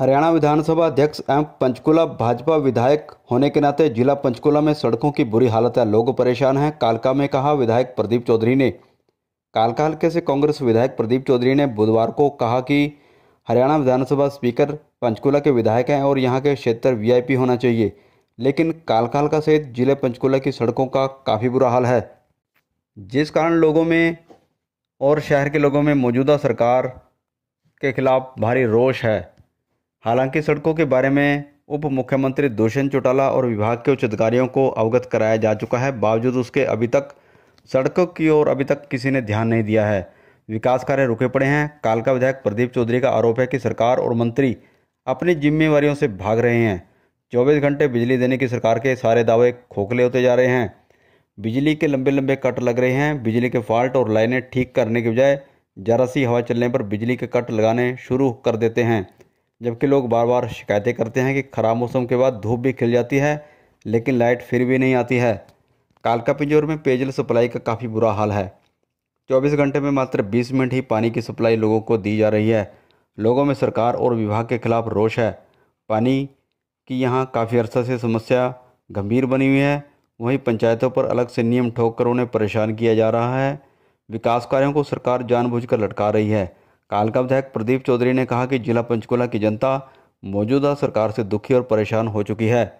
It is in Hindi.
हरियाणा विधानसभा अध्यक्ष एवं पंचकुला भाजपा विधायक होने के नाते जिला पंचकुला में सड़कों की बुरी हालत है लोग परेशान हैं कालका में कहा विधायक प्रदीप चौधरी ने कालका हल्के से कांग्रेस विधायक प्रदीप चौधरी ने बुधवार को कहा कि हरियाणा विधानसभा स्पीकर पंचकुला के विधायक हैं और यहाँ के क्षेत्र वीआईपी होना चाहिए लेकिन कालका हल्का सहित जिले पंचकुला की सड़कों का काफ़ी बुरा हाल है जिस कारण लोगों में और शहर के लोगों में मौजूदा सरकार के खिलाफ भारी रोष है हालांकि सड़कों के बारे में उप मुख्यमंत्री दुष्यंत चौटाला और विभाग के उच्च अधिकारियों को अवगत कराया जा चुका है बावजूद उसके अभी तक सड़कों की ओर अभी तक किसी ने ध्यान नहीं दिया है विकास कार्य रुके पड़े हैं कालका विधायक प्रदीप चौधरी का आरोप है कि सरकार और मंत्री अपनी जिम्मेवारियों से भाग रहे हैं चौबीस घंटे बिजली देने की सरकार के सारे दावे खोखले होते जा रहे हैं बिजली के लंबे लंबे कट लग रहे हैं बिजली के फॉल्ट और लाइनें ठीक करने के बजाय जरा सी हवा चलने पर बिजली के कट लगाने शुरू कर देते हैं जबकि लोग बार बार शिकायतें करते हैं कि ख़राब मौसम के बाद धूप भी खिल जाती है लेकिन लाइट फिर भी नहीं आती है कालका पिंजौर में पेयजल सप्लाई का काफ़ी बुरा हाल है चौबीस घंटे में मात्र बीस मिनट ही पानी की सप्लाई लोगों को दी जा रही है लोगों में सरकार और विभाग के खिलाफ रोष है पानी की यहाँ काफ़ी अरसा से समस्या गंभीर बनी हुई है वहीं पंचायतों पर अलग से नियम ठोक कर उन्हें परेशान किया जा रहा है विकास कार्यों को सरकार जानबूझकर लटका रही है कालका विधायक प्रदीप चौधरी ने कहा कि जिला पंचकुला की जनता मौजूदा सरकार से दुखी और परेशान हो चुकी है